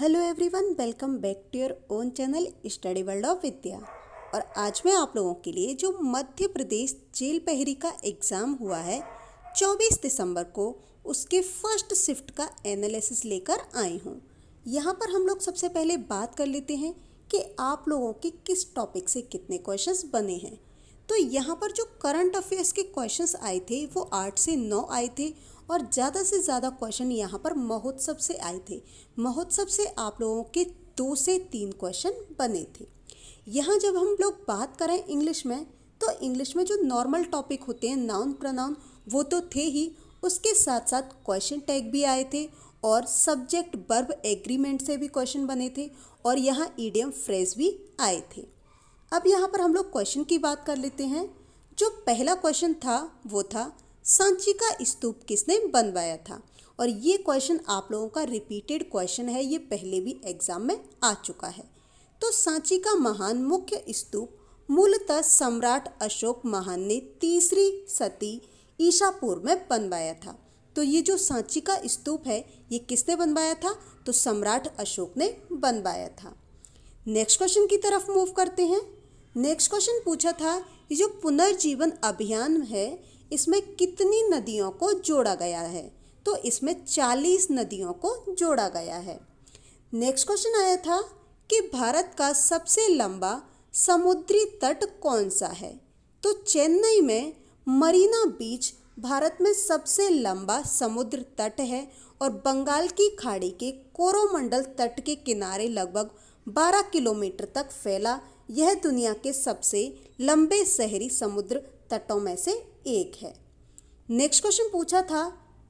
hello everyone welcome back to your own channel study world of Vidya और आज मैं आप लोगों के लिए जो मध्य प्रदेश जेल पहरी का एग्ज़ाम हुआ है 24 दिसंबर को उसके फर्स्ट शिफ्ट का एनालिसिस लेकर आई हूँ यहाँ पर हम लोग सबसे पहले बात कर लेते हैं कि आप लोगों के किस टॉपिक से कितने क्वेश्चंस बने हैं तो यहाँ पर जो करंट अफेयर्स के क्वेश्चंस आए थे वो आठ से नौ आए थे और ज़्यादा से ज़्यादा क्वेश्चन यहाँ पर महोत्सव से आए थे महोत्सव से आप लोगों के दो से तीन क्वेश्चन बने थे यहाँ जब हम लोग बात करें इंग्लिश में तो इंग्लिश में जो नॉर्मल टॉपिक होते हैं नाउन प्रनाउन वो तो थे ही उसके साथ साथ क्वेश्चन टैग भी आए थे और सब्जेक्ट बर्ब एग्रीमेंट से भी क्वेश्चन बने थे और यहाँ ईडियम फ्रेज भी आए थे अब यहाँ पर हम लोग क्वेश्चन की बात कर लेते हैं जो पहला क्वेश्चन था वो था सांची का स्तूप किसने बनवाया था और ये क्वेश्चन आप लोगों का रिपीटेड क्वेश्चन है ये पहले भी एग्जाम में आ चुका है तो सांची का महान मुख्य स्तूप मूलतः सम्राट अशोक महान ने तीसरी सती ईशापुर में बनवाया था तो ये जो सांची का स्तूप है ये किसने बनवाया था तो सम्राट अशोक ने बनवाया था नेक्स्ट क्वेश्चन की तरफ मूव करते हैं नेक्स्ट क्वेश्चन पूछा था ये जो पुनर्जीवन अभियान है इसमें कितनी नदियों को जोड़ा गया है तो इसमें चालीस नदियों को जोड़ा गया है नेक्स्ट क्वेश्चन आया था कि भारत का सबसे लंबा समुद्री तट कौन सा है तो चेन्नई में मरीना बीच भारत में सबसे लंबा समुद्र तट है और बंगाल की खाड़ी के कोरोमंडल तट के किनारे लगभग 12 किलोमीटर तक फैला यह दुनिया के सबसे लंबे शहरी समुद्र तटों में से एक है नेक्स्ट क्वेश्चन पूछा था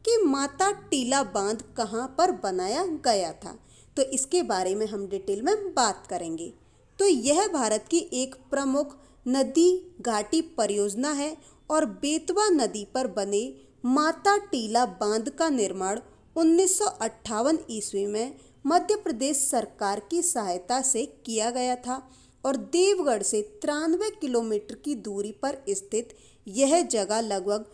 कि माता टीला बांध कहाँ पर बनाया गया था तो इसके बारे में हम डिटेल में बात करेंगे तो यह भारत की एक प्रमुख नदी घाटी परियोजना है और बेतवा नदी पर बने माता टीला बांध का निर्माण उन्नीस ईस्वी में मध्य प्रदेश सरकार की सहायता से किया गया था और देवगढ़ से तिरानवे किलोमीटर की दूरी पर स्थित यह जगह लगभग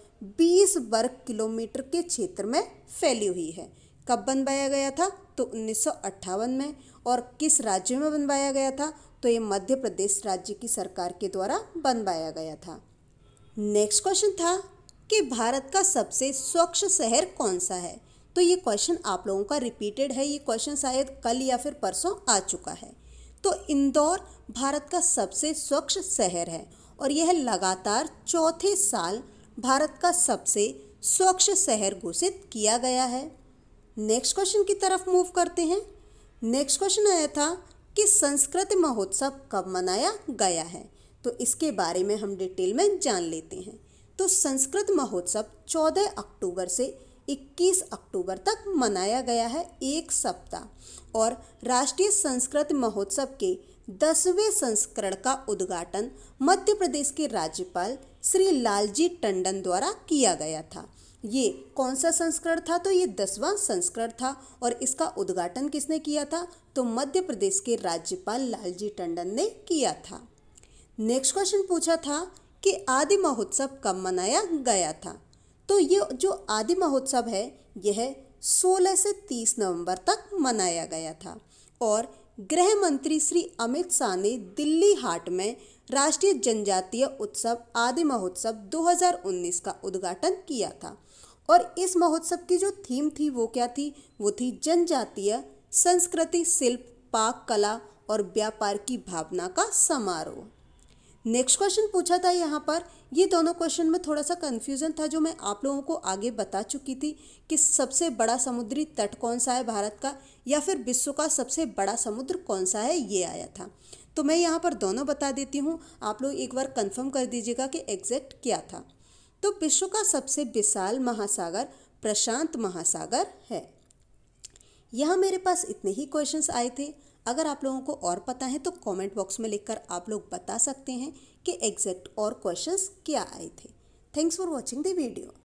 20 वर्ग किलोमीटर के क्षेत्र में फैली हुई है कब बनवाया गया था तो उन्नीस में और किस राज्य में बनवाया गया था तो ये मध्य प्रदेश राज्य की सरकार के द्वारा बनवाया गया था नेक्स्ट क्वेश्चन था कि भारत का सबसे स्वच्छ शहर कौन सा है तो ये क्वेश्चन आप लोगों का रिपीटेड है ये क्वेश्चन शायद कल या फिर परसों आ चुका है तो इंदौर भारत का सबसे स्वच्छ शहर है और यह लगातार चौथे साल भारत का सबसे स्वच्छ शहर घोषित किया गया है नेक्स्ट क्वेश्चन की तरफ मूव करते हैं नेक्स्ट क्वेश्चन आया था कि संस्कृत महोत्सव कब मनाया गया है तो इसके बारे में हम डिटेल में जान लेते हैं तो संस्कृत महोत्सव 14 अक्टूबर से 21 अक्टूबर तक मनाया गया है एक सप्ताह और राष्ट्रीय संस्कृत महोत्सव के दसवें संस्करण का उद्घाटन मध्य प्रदेश के राज्यपाल श्री लालजी टंडन द्वारा किया गया था ये कौन सा संस्करण था तो ये दसवां संस्करण था और इसका उद्घाटन किसने किया था तो मध्य प्रदेश के राज्यपाल लालजी टंडन ने किया था नेक्स्ट क्वेश्चन पूछा था कि आदि महोत्सव कब मनाया गया था तो ये जो आदि महोत्सव है यह 16 से 30 नवंबर तक मनाया गया था और गृह मंत्री श्री अमित शाह ने दिल्ली हाट में राष्ट्रीय जनजातीय उत्सव आदि महोत्सव 2019 का उद्घाटन किया था और इस महोत्सव की जो थीम थी वो क्या थी वो थी जनजातीय संस्कृति शिल्प पाक कला और व्यापार की भावना का समारोह नेक्स्ट क्वेश्चन पूछा था यहाँ पर ये दोनों क्वेश्चन में थोड़ा सा कन्फ्यूज़न था जो मैं आप लोगों को आगे बता चुकी थी कि सबसे बड़ा समुद्री तट कौन सा है भारत का या फिर विश्व का सबसे बड़ा समुद्र कौन सा है ये आया था तो मैं यहाँ पर दोनों बता देती हूँ आप लोग एक बार कंफर्म कर दीजिएगा कि एग्जैक्ट क्या था तो विश्व का सबसे विशाल महासागर प्रशांत महासागर है यहाँ मेरे पास इतने ही क्वेश्चंस आए थे अगर आप लोगों को और पता है तो कमेंट बॉक्स में लिखकर आप लोग बता सकते हैं कि एग्जैक्ट और क्वेश्चंस क्या आए थे thanks for watching the video